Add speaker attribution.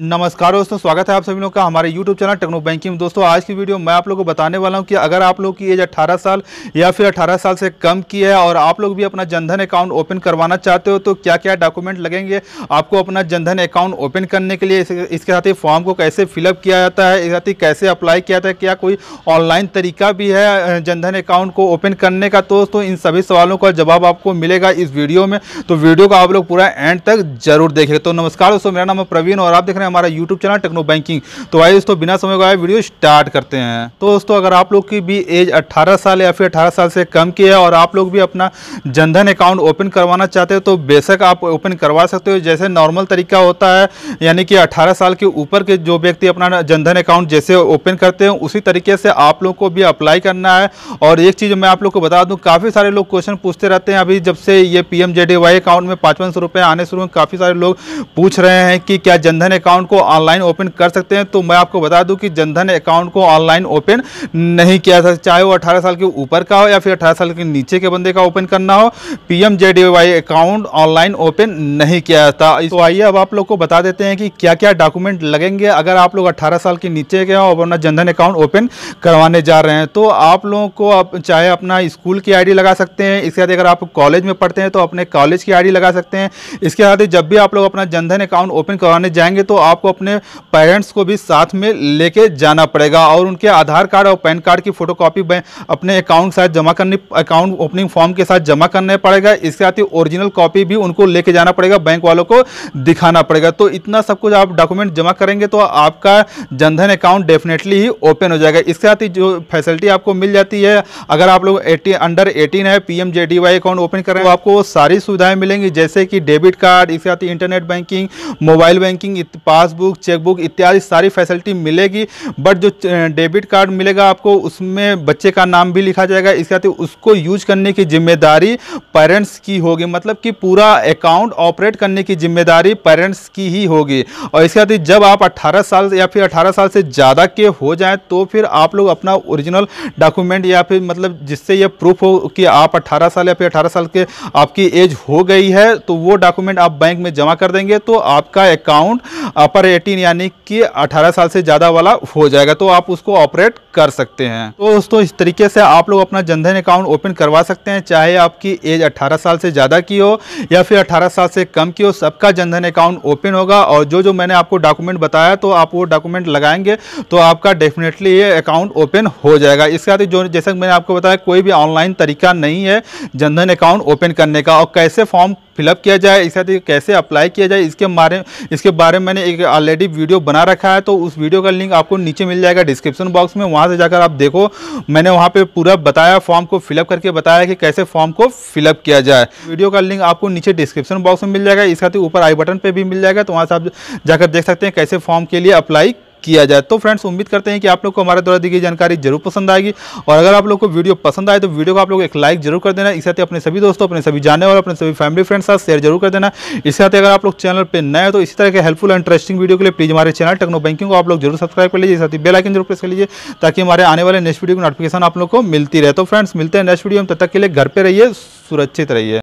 Speaker 1: नमस्कार दोस्तों स्वागत है आप सभी लोग का हमारे YouTube चैनल टेक्नो बैंकिंग में दोस्तों आज की वीडियो मैं आप लोगों को बताने वाला हूं कि अगर आप लोग की एज 18 साल या फिर 18 साल से कम की है और आप लोग भी अपना जनधन अकाउंट ओपन करवाना चाहते हो तो क्या क्या डॉक्यूमेंट लगेंगे आपको अपना जनधन अकाउंट ओपन करने के लिए इसके साथ ही फॉर्म को कैसे फिलअप किया जाता है इसके साथ ही कैसे अप्लाई किया जाता है क्या कोई ऑनलाइन तरीका भी है जनधन अकाउंट को ओपन करने का दोस्तों इन सभी सवालों का जवाब आपको मिलेगा इस वीडियो में तो वीडियो को आप लोग पूरा एंड तक जरूर देखें तो नमस्कार दोस्तों मेरा नाम है प्रवीण और आप देख रहे रहे हैं हमारा यूट्यूब चैनल टेक्नो बैंकिंग तो आइए दोस्तों बिना समय को आए वीडियो स्टार्ट करते हैं तो दोस्तों अगर आप लोग की भी एज 18 साल या फिर 18 साल से कम की है और आप लोग भी अपना जनधन अकाउंट ओपन करवाना चाहते हो तो बेशक आप ओपन करवा सकते हो जैसे नॉर्मल तरीका होता है यानी कि अठारह साल के ऊपर के जो व्यक्ति अपना जनधन अकाउंट जैसे ओपन करते हैं उसी तरीके से आप लोग को भी अप्लाई करना है और एक चीज़ मैं आप लोग को बता दूँ काफ़ी सारे लोग क्वेश्चन पूछते रहते हैं अभी जब से ये पी अकाउंट में पाँच पाँच आने शुरू में काफ़ी सारे लोग पूछ रहे हैं कि क्या जनधन अकाउंट अकाउंट को ऑनलाइन ओपन कर सकते हैं तो मैं आपको बता दूं कि जनधन अकाउंट को ऑनलाइन ओपन नहीं किया जा सकता चाहे वो अठारह साल के ऊपर का हो या फिर अठारह साल के नीचे के बंदे का ओपन करना हो P M account online open नहीं किया जाता तो आइए अब आप लोग को बता देते हैं कि क्या क्या डॉक्यूमेंट लगेंगे अगर आप लोग अट्ठारह साल के नीचे के हो और अपना जनधन अकाउंट ओपन करवाने जा रहे हैं तो आप लोगों को आप चाहे अपना स्कूल की आईडी लगा सकते हैं इसके साथ अगर आप कॉलेज में पढ़ते हैं तो अपने कॉलेज की आईडी लगा सकते हैं इसके साथ ही जब भी आप लोग अपना जनधन अकाउंट ओपन करवाने जाएंगे तो आपको अपने पेरेंट्स को भी साथ में लेके जाना पड़ेगा और उनके आधार कार्ड और पैन कार्ड की फोटो कॉपी अपने अकाउंट साथ जमा करनी अकाउंट ओपनिंग फॉर्म के साथ जमा करने पड़ेगा इसके साथ ही ओरिजिनल कॉपी भी उनको लेके जाना पड़ेगा बैंक वालों को दिखाना पड़ेगा तो इतना सब कुछ आप डॉक्यूमेंट जमा करेंगे तो आपका जनधन अकाउंट डेफिनेटली ही ओपन हो जाएगा इसके साथ ही जो फैसिलिटी आपको मिल जाती है अगर आप लोग एटी अंडर एटीन है पी अकाउंट ओपन करें तो आपको सारी सुविधाएं मिलेंगी जैसे कि डेबिट कार्ड इसके साथ ही internet banking mobile banking passbook chequebook इत्यादि सारी फैसिलिटी मिलेगी बट जो डेबिट कार्ड मिलेगा आपको उसमें बच्चे का नाम भी लिखा जाएगा इसके साथ उसको यूज करने की जिम्मेदारी पेरेंट्स की होगी मतलब कि पूरा अकाउंट ऑपरेट करने की जिम्मेदारी पेरेंट्स की ही होगी और इसके साथ जब आप अट्ठारह साल या फिर अठारह साल से ज़्यादा के हो जाएँ तो फिर आप लोग अपना ओरिजिनल डॉक्यूमेंट या फिर मतलब जिससे यह प्रूफ हो कि आप अट्ठारह साल या फिर अठारह साल के आपकी एज हो गई है तो वो डॉक्यूमेंट आप बैंक में जमा कर देंगे तो आपका अकाउंट अपर एटीन यानी कि 18 साल से ज़्यादा वाला हो जाएगा तो आप उसको ऑपरेट कर सकते हैं तो दोस्तों इस तरीके से आप लोग अपना जनधन अकाउंट ओपन करवा सकते हैं चाहे आपकी एज 18 साल से ज़्यादा की हो या फिर 18 साल से कम की हो सबका जनधन अकाउंट ओपन होगा और जो जो मैंने आपको डॉक्यूमेंट बताया तो आप वो डॉक्यूमेंट लगाएंगे तो आपका डेफिनेटली ये अकाउंट ओपन हो जाएगा इसके साथ जो जैसा मैंने आपको बताया कोई भी ऑनलाइन तरीका नहीं है जनधन अकाउंट ओपन करने का और कैसे फॉर्म फिलअप किया जाए इसके साथ कैसे अप्लाई किया जाए इसके बारे इसके बारे में मैंने एक ऑलरेडी वीडियो बना रखा है तो उस वीडियो का लिंक आपको नीचे मिल जाएगा डिस्क्रिप्शन बॉक्स में वहाँ वहाँ से जाकर आप देखो मैंने वहाँ पे पूरा बताया फॉर्म को फिलअप करके बताया कि कैसे फॉर्म को फिलअप किया जाए वीडियो का लिंक आपको नीचे डिस्क्रिप्शन बॉक्स में मिल जाएगा इसके साथ ही ऊपर आई बटन पर भी मिल जाएगा तो वहाँ से आप जाकर देख सकते हैं कैसे फॉर्म के लिए अप्लाई किया जाए तो फ्रेंड्स उम्मीद करते हैं कि आप लोग को हमारे द्वारा दी गई जानकारी जरूर पसंद आएगी और अगर आप लोग को वीडियो पसंद आए तो वीडियो को आप लोग एक लाइक जरूर कर देना इस साथ अपने सभी दोस्तों अपने सभी जाने और अपने सभी फैमिली फ्रेंड्स साथ शेयर जरूर कर देना इसके साथ अगर आप लोग चैनल पर नए तो इसी तरह के हेल्पफुल और इंटरेस्टिंग वीडियो के लिए प्लीज हमारे चैनल टेक्नो बैंकिंग को आप लोग जरूर सब्सक्राइब कर लीजिए साथ ही बेलाइकन जरूर प्रेस कर लीजिए ताकि हमारे आने वाले नेक्स्ट वीडियो की नोटिफिकेशन आप लोग को मिलती रहे तो फ्रेंड्स मिलते हैं नेक्स्ट वीडियो में तब तक के लिए घर पर रहिए सुरक्षित रहिए